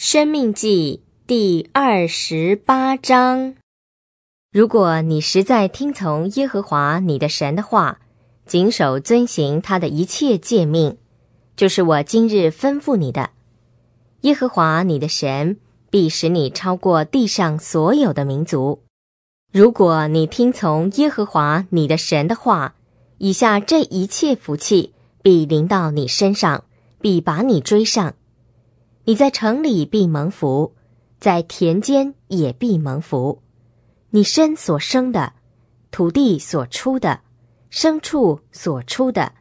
生命记第二十八章：如果你实在听从耶和华你的神的话，谨守遵行他的一切诫命，就是我今日吩咐你的，耶和华你的神必使你超过地上所有的民族。如果你听从耶和华你的神的话，以下这一切福气必临到你身上，必把你追上。你在城里必蒙福，在田间也必蒙福。你身所生的，土地所出的，牲畜所出的，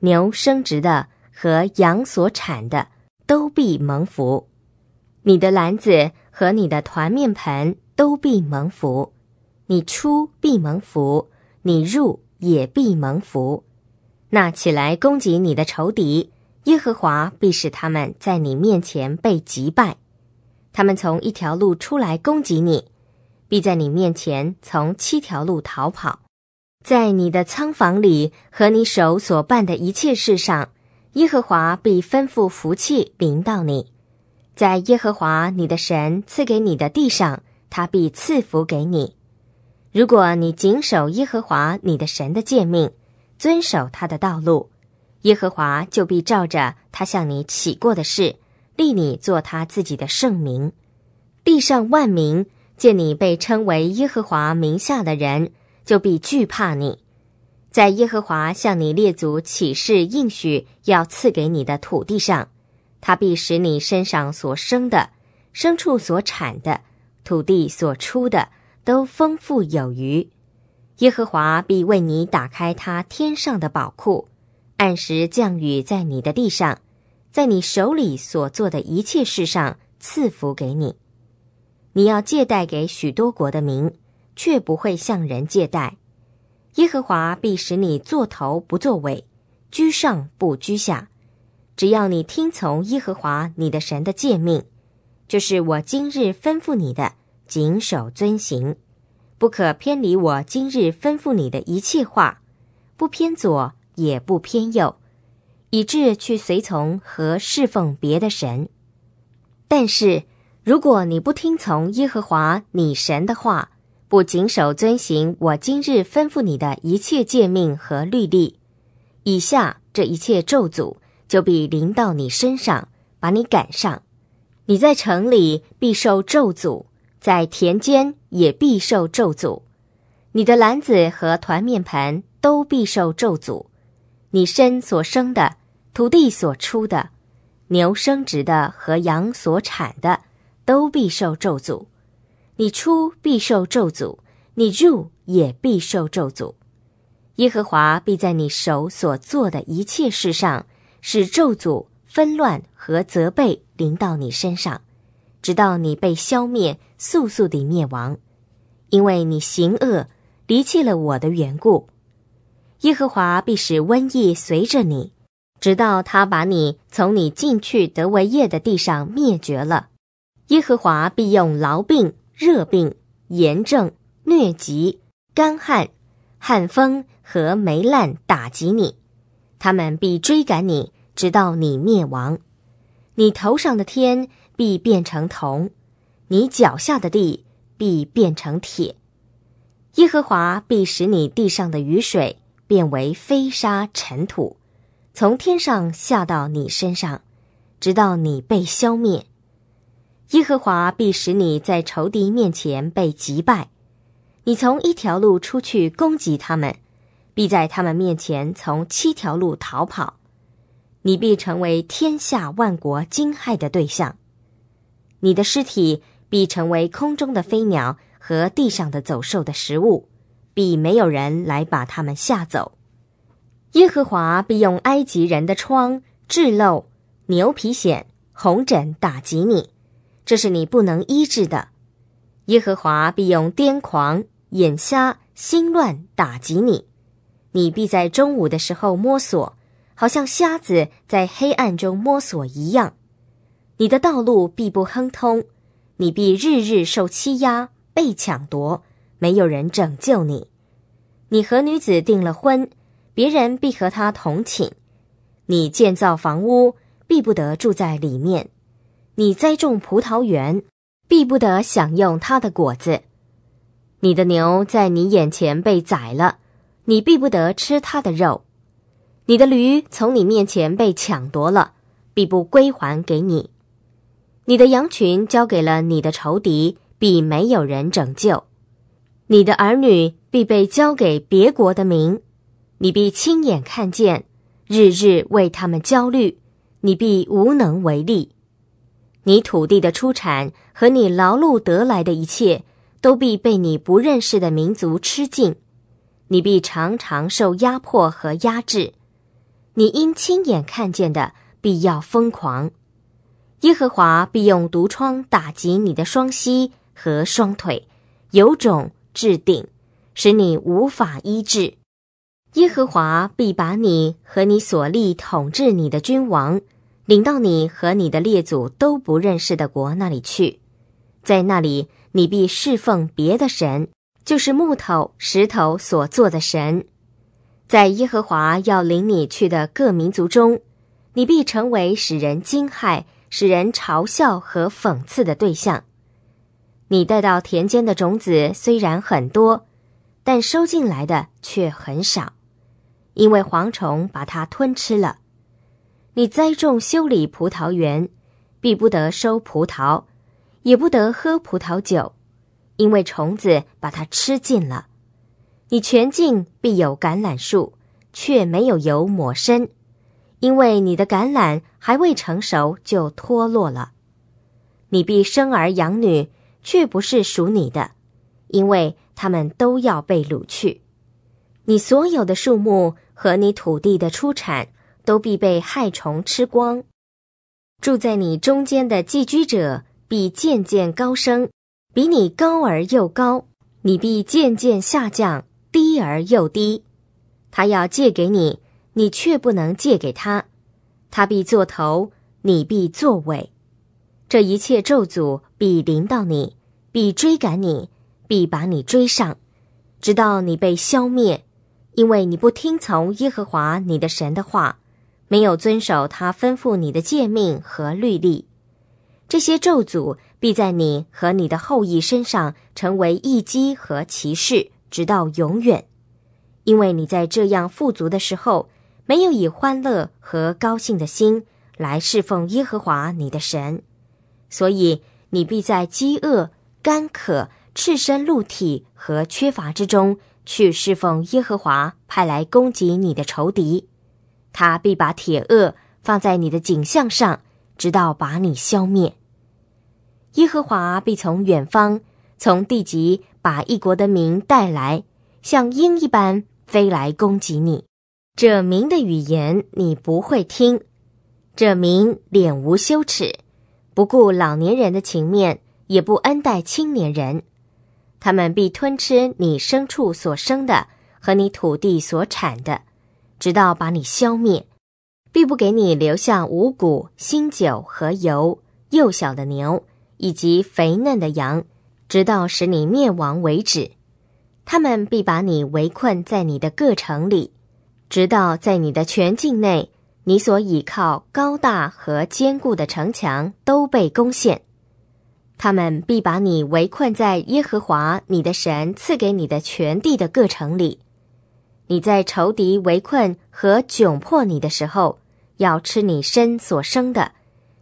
牛生殖的和羊所产的，都必蒙福。你的篮子和你的团面盆都必蒙福。你出必蒙福，你入也必蒙福。那起来攻击你的仇敌。耶和华必使他们在你面前被击败，他们从一条路出来攻击你，必在你面前从七条路逃跑。在你的仓房里和你手所办的一切事上，耶和华必吩咐福气临到你。在耶和华你的神赐给你的地上，他必赐福给你。如果你谨守耶和华你的神的诫命，遵守他的道路。耶和华就必照着他向你起过的事，立你做他自己的圣名，地上万民见你被称为耶和华名下的人，就必惧怕你。在耶和华向你列祖起誓应许要赐给你的土地上，他必使你身上所生的、牲畜所产的、土地所出的都丰富有余。耶和华必为你打开他天上的宝库。按时降雨在你的地上，在你手里所做的一切事上赐福给你。你要借贷给许多国的民，却不会向人借贷。耶和华必使你做头不做尾，居上不居下。只要你听从耶和华你的神的诫命，就是我今日吩咐你的，谨守遵行，不可偏离我今日吩咐你的一切话，不偏左。也不偏右，以致去随从和侍奉别的神。但是，如果你不听从耶和华你神的话，不谨守遵行我今日吩咐你的一切诫命和律例，以下这一切咒诅就必临到你身上，把你赶上。你在城里必受咒诅，在田间也必受咒诅。你的篮子和团面盆都必受咒诅。你身所生的，土地所出的，牛生殖的和羊所产的，都必受咒诅。你出必受咒诅，你入也必受咒诅。耶和华必在你手所做的一切事上，使咒诅纷乱和责备临到你身上，直到你被消灭，速速地灭亡，因为你行恶，离弃了我的缘故。耶和华必使瘟疫随着你，直到他把你从你进去得为业的地上灭绝了。耶和华必用痨病、热病、炎症、疟疾、干旱、旱风和霉烂打击你，他们必追赶你，直到你灭亡。你头上的天必变成铜，你脚下的地必变成铁。耶和华必使你地上的雨水。变为飞沙尘土，从天上下到你身上，直到你被消灭。耶和华必使你在仇敌面前被击败。你从一条路出去攻击他们，必在他们面前从七条路逃跑。你必成为天下万国惊骇的对象。你的尸体必成为空中的飞鸟和地上的走兽的食物。必没有人来把他们吓走。耶和华必用埃及人的疮、痔漏、牛皮癣、红疹打击你，这是你不能医治的。耶和华必用癫狂、眼瞎、心乱打击你。你必在中午的时候摸索，好像瞎子在黑暗中摸索一样。你的道路必不亨通，你必日日受欺压、被抢夺。没有人拯救你。你和女子订了婚，别人必和他同寝；你建造房屋，必不得住在里面；你栽种葡萄园，必不得享用它的果子；你的牛在你眼前被宰了，你必不得吃它的肉；你的驴从你面前被抢夺了，必不归还给你；你的羊群交给了你的仇敌，必没有人拯救。你的儿女必被交给别国的民，你必亲眼看见，日日为他们焦虑，你必无能为力。你土地的出产和你劳碌得来的一切，都必被你不认识的民族吃尽，你必常常受压迫和压制。你应亲眼看见的，必要疯狂。耶和华必用毒疮打击你的双膝和双腿，有种。制定，使你无法医治。耶和华必把你和你所立统治你的君王，领到你和你的列祖都不认识的国那里去，在那里你必侍奉别的神，就是木头、石头所做的神。在耶和华要领你去的各民族中，你必成为使人惊骇、使人嘲笑和讽刺的对象。你带到田间的种子虽然很多，但收进来的却很少，因为蝗虫把它吞吃了。你栽种修理葡萄园，必不得收葡萄，也不得喝葡萄酒，因为虫子把它吃尽了。你全境必有橄榄树，却没有油抹身，因为你的橄榄还未成熟就脱落了。你必生儿养女。却不是属你的，因为他们都要被掳去。你所有的树木和你土地的出产，都必被害虫吃光。住在你中间的寄居者，必渐渐高升，比你高而又高；你必渐渐下降，低而又低。他要借给你，你却不能借给他。他必作头，你必作尾。这一切咒诅。必临到你，必追赶你，必把你追上，直到你被消灭，因为你不听从耶和华你的神的话，没有遵守他吩咐你的诫命和律例。这些咒诅必在你和你的后裔身上成为一击和歧视，直到永远，因为你在这样富足的时候，没有以欢乐和高兴的心来侍奉耶和华你的神，所以。你必在饥饿、干渴、赤身露体和缺乏之中，去侍奉耶和华派来攻击你的仇敌。他必把铁轭放在你的颈项上，直到把你消灭。耶和华必从远方、从地极把一国的民带来，像鹰一般飞来攻击你。这民的语言你不会听，这民脸无羞耻。不顾老年人的情面，也不恩待青年人，他们必吞吃你牲畜所生的和你土地所产的，直到把你消灭；必不给你留下五谷、新酒和油、幼小的牛以及肥嫩的羊，直到使你灭亡为止。他们必把你围困在你的各城里，直到在你的全境内。你所倚靠高大和坚固的城墙都被攻陷，他们必把你围困在耶和华你的神赐给你的全地的各城里。你在仇敌围困和窘迫你的时候，要吃你身所生的，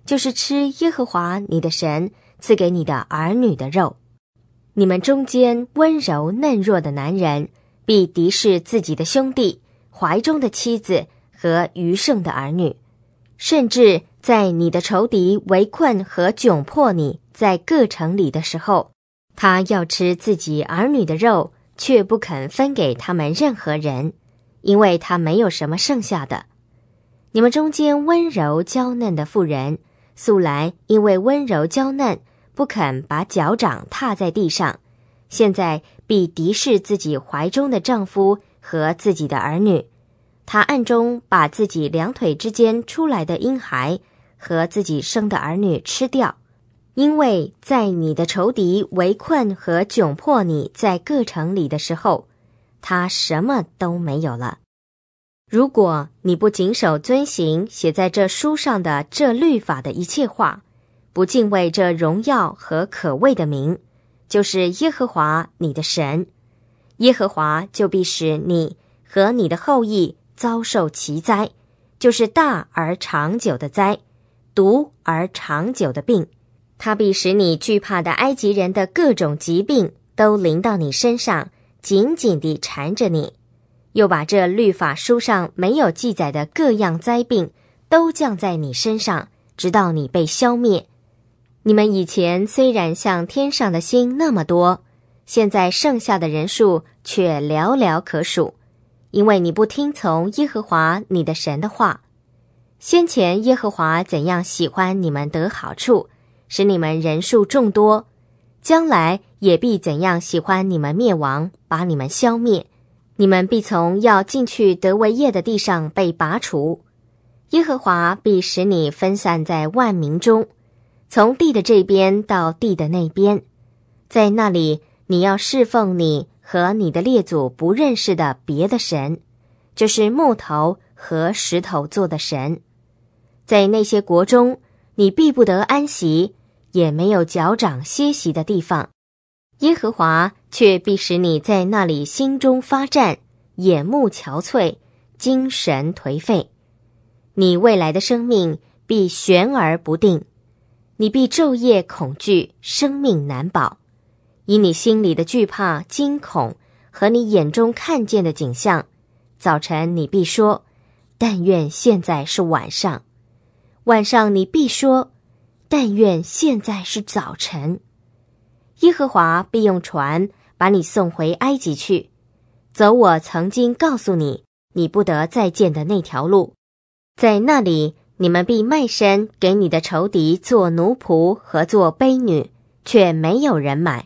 就是吃耶和华你的神赐给你的儿女的肉。你们中间温柔嫩弱的男人，必敌视自己的兄弟，怀中的妻子。和余剩的儿女，甚至在你的仇敌围困和窘迫你在各城里的时候，他要吃自己儿女的肉，却不肯分给他们任何人，因为他没有什么剩下的。你们中间温柔娇嫩的妇人，素来因为温柔娇嫩不肯把脚掌踏在地上，现在必敌视自己怀中的丈夫和自己的儿女。他暗中把自己两腿之间出来的婴孩和自己生的儿女吃掉，因为在你的仇敌围困和窘迫你在各城里的时候，他什么都没有了。如果你不谨守遵行写在这书上的这律法的一切话，不敬畏这荣耀和可畏的名，就是耶和华你的神，耶和华就必使你和你的后裔。遭受奇灾，就是大而长久的灾，毒而长久的病，它必使你惧怕的埃及人的各种疾病都临到你身上，紧紧地缠着你，又把这律法书上没有记载的各样灾病都降在你身上，直到你被消灭。你们以前虽然像天上的星那么多，现在剩下的人数却寥寥可数。因为你不听从耶和华你的神的话，先前耶和华怎样喜欢你们得好处，使你们人数众多，将来也必怎样喜欢你们灭亡，把你们消灭。你们必从要进去得为业的地上被拔除，耶和华必使你分散在万民中，从地的这边到地的那边，在那里你要侍奉你。和你的列祖不认识的别的神，就是木头和石头做的神，在那些国中，你必不得安息，也没有脚掌歇息的地方。耶和华却必使你在那里心中发战，眼目憔悴，精神颓废。你未来的生命必悬而不定，你必昼夜恐惧，生命难保。以你心里的惧怕、惊恐和你眼中看见的景象，早晨你必说：“但愿现在是晚上。”晚上你必说：“但愿现在是早晨。”耶和华必用船把你送回埃及去，走我曾经告诉你你不得再见的那条路。在那里，你们必卖身给你的仇敌做奴仆和做婢女，却没有人买。